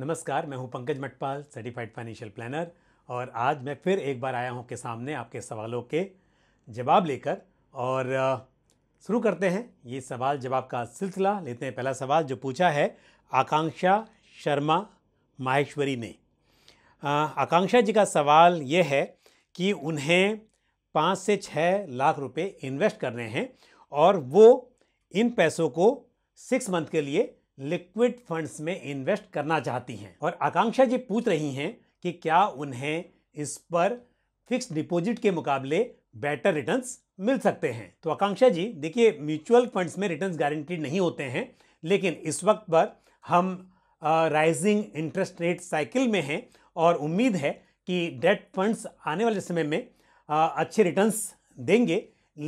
नमस्कार मैं हूं Pankaj Matpal certified financial planner और आज मैं फिर एक बार आया हूं के सामने आपके सवालों के जवाब लेकर और शुरू करते हैं ये सवाल जवाब का सिलसिला लेते हैं पहला सवाल जो पूछा है आकांक्षा शर्मा माहेश्वरी ने आकांक्षा जी का सवाल ये है कि उन्हें पाँच से छः लाख रुपए इन्वेस्ट करने हैं और वो इन पैसों को सिक्स मंथ के लिए लिक्विड फंड्स में इन्वेस्ट करना चाहती हैं और आकांक्षा जी पूछ रही हैं कि क्या उन्हें इस पर फिक्स डिपॉजिट के मुकाबले बेटर रिटर्न्स मिल सकते हैं तो आकांक्षा जी देखिए म्यूचुअल फंड्स में रिटर्न्स गारंटीड नहीं होते हैं लेकिन इस वक्त पर हम राइजिंग इंटरेस्ट रेट साइकिल में हैं और उम्मीद है कि डेट फंड्स आने वाले समय में आ, अच्छे रिटर्न्स देंगे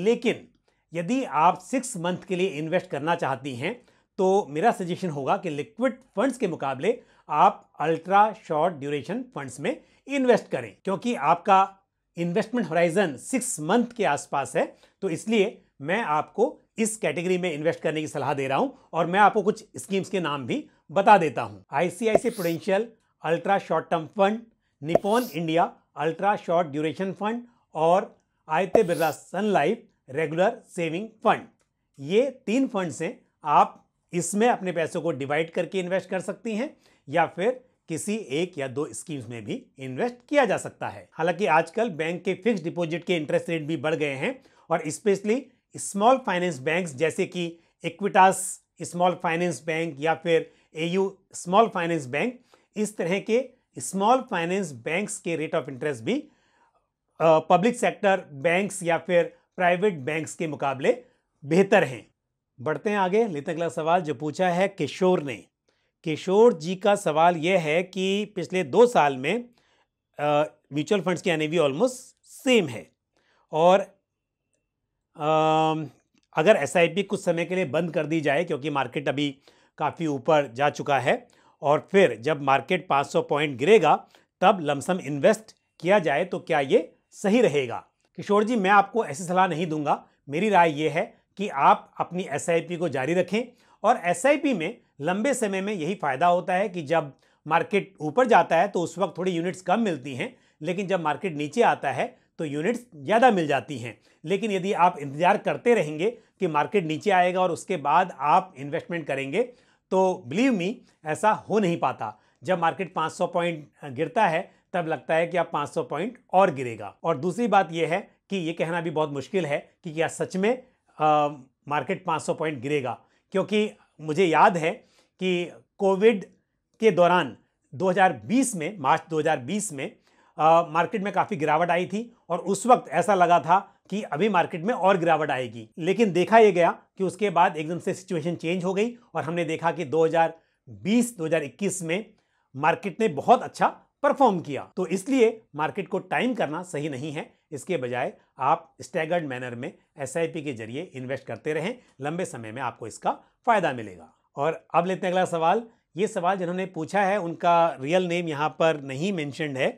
लेकिन यदि आप सिक्स मंथ के लिए इन्वेस्ट करना चाहती हैं तो मेरा सजेशन होगा कि लिक्विड फंड्स के मुकाबले आप अल्ट्रा शॉर्ट ड्यूरेशन फंड्स में इन्वेस्ट करें क्योंकि आपका इन्वेस्टमेंट होराइजन सिक्स मंथ के आसपास है तो इसलिए मैं आपको इस कैटेगरी में इन्वेस्ट करने की सलाह दे रहा हूं और मैं आपको कुछ स्कीम्स के नाम भी बता देता हूं ICICI Prudential ultra short term fund Nippon India ultra short duration fund और Aditya Birla Sun Life regular saving fund ये तीन फंड्स हैं आप इसमें अपने पैसों को डिवाइड करके इन्वेस्ट कर सकती हैं या फिर किसी एक या दो स्कीम्स में भी इन्वेस्ट किया जा सकता है हालांकि आजकल बैंक के फिक्स डिपॉजिट के इंटरेस्ट रेट भी बढ़ गए हैं और स्पेशली स्मॉल फाइनेंस बैंक्स जैसे कि इक्विटास स्मॉल फाइनेंस बैंक या फिर ए स्मॉल फाइनेंस बैंक इस तरह के स्मॉल फाइनेंस बैंक्स के रेट ऑफ इंटरेस्ट भी पब्लिक सेक्टर बैंक्स या फिर प्राइवेट बैंक्स के मुकाबले बेहतर हैं बढ़ते हैं आगे लेते अगला सवाल जो पूछा है किशोर ने किशोर जी का सवाल यह है कि पिछले दो साल में म्यूचुअल फंड्स की एन ऑलमोस्ट सेम है और आ, अगर एस कुछ समय के लिए बंद कर दी जाए क्योंकि मार्केट अभी काफ़ी ऊपर जा चुका है और फिर जब मार्केट 500 पॉइंट गिरेगा तब लमसम इन्वेस्ट किया जाए तो क्या ये सही रहेगा किशोर जी मैं आपको ऐसी सलाह नहीं दूंगा मेरी राय ये है कि आप अपनी एस को जारी रखें और एस में लंबे समय में यही फ़ायदा होता है कि जब मार्केट ऊपर जाता है तो उस वक्त थोड़ी यूनिट्स कम मिलती हैं लेकिन जब मार्केट नीचे आता है तो यूनिट्स ज़्यादा मिल जाती हैं लेकिन यदि आप इंतज़ार करते रहेंगे कि मार्केट नीचे आएगा और उसके बाद आप इन्वेस्टमेंट करेंगे तो बिलीव मी ऐसा हो नहीं पाता जब मार्केट 500 पॉइंट गिरता है तब लगता है कि आप 500 पॉइंट और गिरेगा और दूसरी बात यह है कि ये कहना भी बहुत मुश्किल है कि क्या सच में मार्केट 500 पॉइंट गिरेगा क्योंकि मुझे याद है कि कोविड के दौरान 2020 में मार्च 2020 में आ, मार्केट में काफ़ी गिरावट आई थी और उस वक्त ऐसा लगा था कि अभी मार्केट में और गिरावट आएगी लेकिन देखा यह गया कि उसके बाद एकदम से सिचुएशन चेंज हो गई और हमने देखा कि 2020 2021 में मार्केट ने बहुत अच्छा परफॉर्म किया तो इसलिए मार्केट को टाइम करना सही नहीं है इसके बजाय आप स्टैगर्ड मैनर में एस के जरिए इन्वेस्ट करते रहें लंबे समय में आपको इसका फ़ायदा मिलेगा और अब लेते हैं अगला सवाल ये सवाल जिन्होंने पूछा है उनका रियल नेम यहाँ पर नहीं मैंशनड है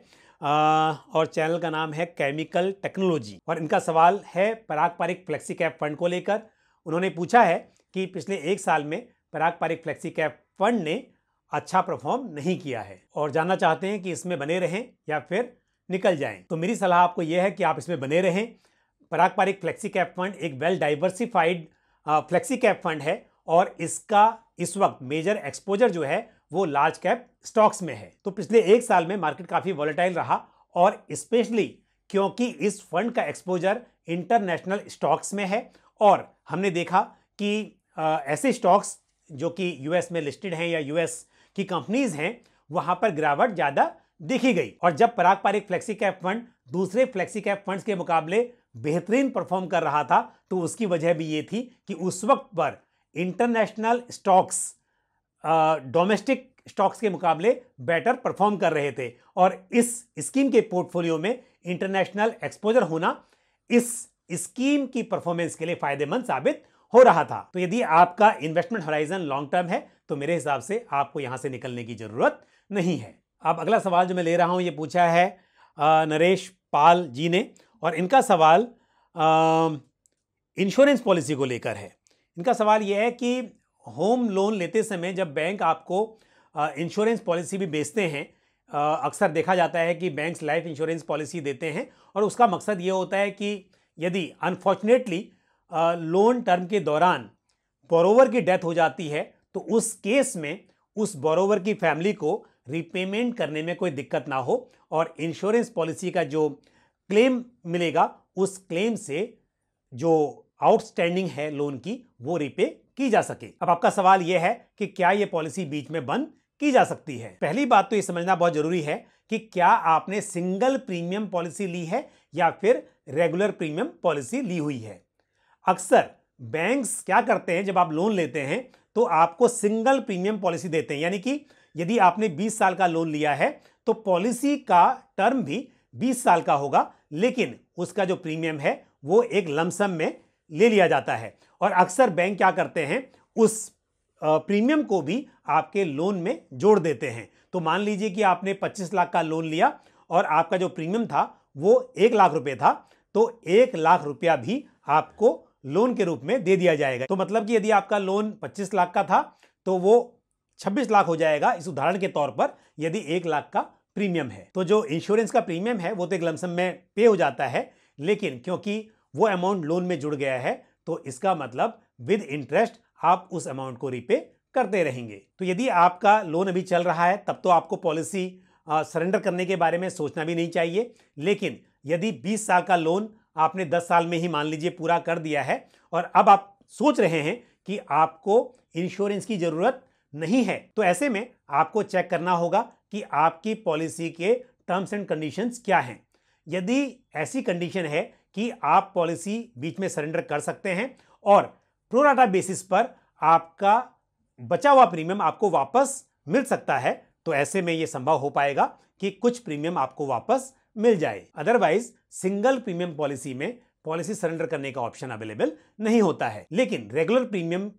आ, और चैनल का नाम है केमिकल टेक्नोलॉजी और इनका सवाल है Parag Parikh flexi cap fund को लेकर उन्होंने पूछा है कि पिछले एक साल में Parag Parikh flexi cap fund ने अच्छा परफॉर्म नहीं किया है और जानना चाहते हैं कि इसमें बने रहें या फिर निकल जाएं तो मेरी सलाह आपको यह है कि आप इसमें बने रहें Parag Parikh flexi cap fund एक well diversified flexi cap fund है और इसका इस वक्त मेजर एक्सपोजर जो है वो लार्ज कैप स्टॉक्स में है तो पिछले एक साल में मार्केट काफ़ी वॉलेटाइल रहा और स्पेशली क्योंकि इस फंड का एक्सपोजर इंटरनेशनल स्टॉक्स में है और हमने देखा कि आ, ऐसे स्टॉक्स जो कि यूएस में लिस्टेड हैं या यूएस की कंपनीज हैं वहाँ पर गिरावट ज़्यादा देखी गई और जब Parag Parikh flexi cap fund दूसरे फ्लेक्सी कैप फंड्स के मुकाबले बेहतरीन परफॉर्म कर रहा था तो उसकी वजह भी ये थी कि उस वक्त पर इंटरनेशनल स्टॉक्स डोमेस्टिक स्टॉक्स के मुकाबले बेटर परफॉर्म कर रहे थे और इस स्कीम के पोर्टफोलियो में इंटरनेशनल एक्सपोजर होना इस स्कीम की परफॉर्मेंस के लिए फायदेमंद साबित हो रहा था तो यदि आपका इन्वेस्टमेंट हराइजन लॉन्ग टर्म है तो मेरे हिसाब से आपको यहां से निकलने की जरूरत नहीं है अब अगला सवाल जो मैं ले रहा हूँ ये पूछा है नरेश पाल जी ने और इनका सवाल इंश्योरेंस पॉलिसी को लेकर है इनका सवाल ये है कि होम लोन लेते समय जब बैंक आपको इंश्योरेंस पॉलिसी भी बेचते हैं अक्सर देखा जाता है कि बैंक्स लाइफ इंश्योरेंस पॉलिसी देते हैं और उसका मकसद ये होता है कि यदि अनफॉर्चुनेटली लोन टर्म के दौरान बोरोवर की डेथ हो जाती है तो उस केस में उस बोरोवर की फैमिली को रिपेमेंट करने में कोई दिक्कत ना हो और इंश्योरेंस पॉलिसी का जो क्लेम मिलेगा उस क्लेम से जो आउटस्टैंडिंग है लोन की वो रिपे की जा सके अब आपका सवाल यह है कि क्या ये पॉलिसी बीच में बंद की जा सकती है पहली बात तो ये समझना बहुत जरूरी है कि क्या आपने सिंगल प्रीमियम पॉलिसी ली है या फिर रेगुलर प्रीमियम पॉलिसी ली हुई है अक्सर बैंक्स क्या करते हैं जब आप लोन लेते हैं तो आपको सिंगल प्रीमियम पॉलिसी देते हैं यानी कि यदि आपने 20 साल का लोन लिया है तो पॉलिसी का टर्म भी 20 साल का होगा लेकिन उसका जो प्रीमियम है वो एक लमसम में ले लिया जाता है और अक्सर बैंक क्या करते हैं उस प्रीमियम को भी आपके लोन में जोड़ देते हैं तो मान लीजिए कि आपने 25 लाख का लोन लिया और आपका जो प्रीमियम था वो एक लाख रुपये था तो एक लाख रुपया भी आपको लोन के रूप में दे दिया जाएगा तो मतलब कि यदि आपका लोन 25 लाख का था तो वो छब्बीस लाख हो जाएगा इस उदाहरण के तौर पर यदि एक लाख का प्रीमियम है तो जो इंश्योरेंस का प्रीमियम है वो तो एक लमसम में पे हो जाता है लेकिन क्योंकि वो अमाउंट लोन में जुड़ गया है तो इसका मतलब विद इंटरेस्ट आप उस अमाउंट को रीपे करते रहेंगे तो यदि आपका लोन अभी चल रहा है तब तो आपको पॉलिसी सरेंडर करने के बारे में सोचना भी नहीं चाहिए लेकिन यदि 20 साल का लोन आपने 10 साल में ही मान लीजिए पूरा कर दिया है और अब आप सोच रहे हैं कि आपको इंश्योरेंस की ज़रूरत नहीं है तो ऐसे में आपको चेक करना होगा कि आपकी पॉलिसी के टर्म्स एंड कंडीशंस क्या हैं यदि ऐसी कंडीशन है कि आप पॉलिसी बीच में सरेंडर कर सकते हैं और प्रोराटा बेसिस पर आपका बचा हुआ प्रीमियम आपको वापस मिल सकता है तो ऐसे में ये संभव हो पाएगा कि कुछ प्रीमियम आपको वापस मिल जाए अदरवाइज सिंगल प्रीमियम पॉलिसी में पॉलिसी सरेंडर करने का ऑप्शन अवेलेबल नहीं होता है लेकिन रेगुलर प्रीमियम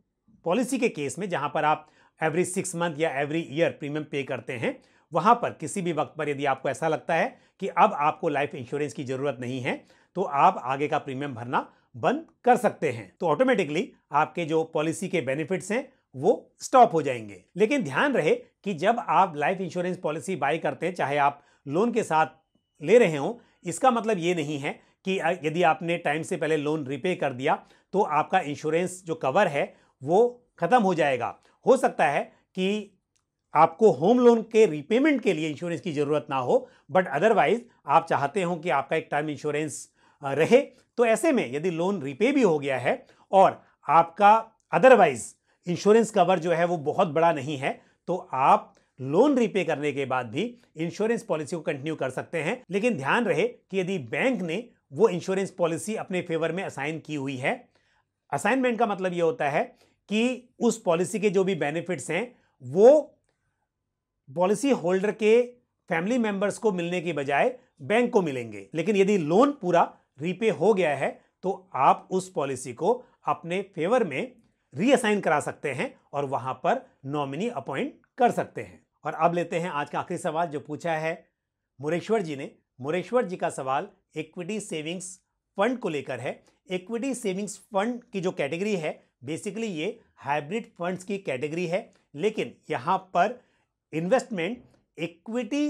पॉलिसी के केस में जहां पर आप एवरी सिक्स मंथ या एवरी ईयर प्रीमियम पे करते हैं वहाँ पर किसी भी वक्त पर यदि आपको ऐसा लगता है कि अब आपको लाइफ इंश्योरेंस की ज़रूरत नहीं है तो आप आगे का प्रीमियम भरना बंद कर सकते हैं तो ऑटोमेटिकली आपके जो पॉलिसी के बेनिफिट्स हैं वो स्टॉप हो जाएंगे लेकिन ध्यान रहे कि जब आप लाइफ इंश्योरेंस पॉलिसी बाई करते हैं चाहे आप लोन के साथ ले रहे हों इसका मतलब ये नहीं है कि यदि आपने टाइम से पहले लोन रिपे कर दिया तो आपका इंश्योरेंस जो कवर है वो ख़त्म हो जाएगा हो सकता है कि आपको होम लोन के रीपेमेंट के लिए इंश्योरेंस की ज़रूरत ना हो बट अदरवाइज आप चाहते हो कि आपका एक टर्म इंश्योरेंस रहे तो ऐसे में यदि लोन रीपे भी हो गया है और आपका अदरवाइज इंश्योरेंस कवर जो है वो बहुत बड़ा नहीं है तो आप लोन रीपे करने के बाद भी इंश्योरेंस पॉलिसी को कंटिन्यू कर सकते हैं लेकिन ध्यान रहे कि यदि बैंक ने वो इंश्योरेंस पॉलिसी अपने फेवर में असाइन की हुई है असाइनमेंट का मतलब ये होता है कि उस पॉलिसी के जो भी बेनिफिट्स हैं वो पॉलिसी होल्डर के फैमिली मेंबर्स को मिलने के बजाय बैंक को मिलेंगे लेकिन यदि लोन पूरा रीपे हो गया है तो आप उस पॉलिसी को अपने फेवर में रीअसाइन करा सकते हैं और वहां पर नॉमिनी अपॉइंट कर सकते हैं और अब लेते हैं आज का आखिरी सवाल जो पूछा है मुरेश्वर जी ने मुरेश्वर जी का सवाल इक्विटी सेविंग्स फंड को लेकर है इक्विटी सेविंग्स फंड की जो कैटेगरी है बेसिकली ये हाइब्रिड फंड्स की कैटेगरी है लेकिन यहाँ पर इन्वेस्टमेंट इक्विटी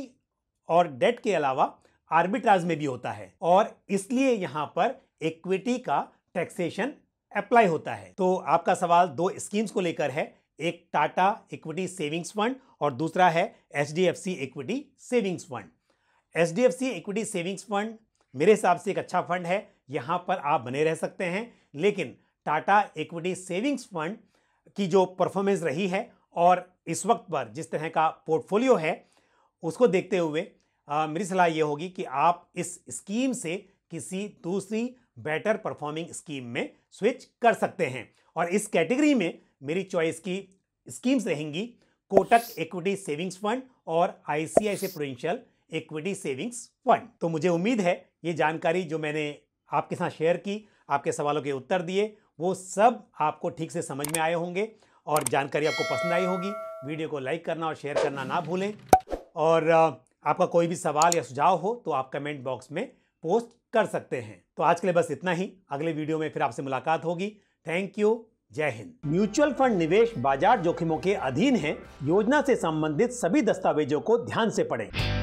और डेट के अलावा आर्बिट्राज में भी होता है और इसलिए यहाँ पर इक्विटी का टैक्सेशन अप्लाई होता है तो आपका सवाल दो स्कीम्स को लेकर है एक टाटा इक्विटी सेविंग्स फंड और दूसरा है H equity savings fund H equity savings fund मेरे हिसाब से एक अच्छा फंड है यहाँ पर आप बने रह सकते हैं लेकिन टाटा इक्विटी सेविंग्स फंड की जो परफॉर्मेंस रही है और इस वक्त पर जिस तरह का पोर्टफोलियो है उसको देखते हुए आ, मेरी सलाह ये होगी कि आप इस स्कीम से किसी दूसरी बेटर परफॉर्मिंग स्कीम में स्विच कर सकते हैं और इस कैटेगरी में मेरी चॉइस की स्कीम्स रहेंगी कोटक इक्विटी सेविंग्स फंड और ICICI Prudential equity savings fund तो मुझे उम्मीद है ये जानकारी जो मैंने आपके साथ शेयर की आपके सवालों के उत्तर दिए वो सब आपको ठीक से समझ में आए होंगे और जानकारी आपको पसंद आई होगी वीडियो को लाइक करना और शेयर करना ना भूलें और आपका कोई भी सवाल या सुझाव हो तो आप कमेंट बॉक्स में पोस्ट कर सकते हैं तो आज के लिए बस इतना ही अगले वीडियो में फिर आपसे मुलाकात होगी थैंक यू जय हिंद म्यूचुअल फंड निवेश बाजार जोखिमों के अधीन है योजना से संबंधित सभी दस्तावेजों को ध्यान से पढ़ें।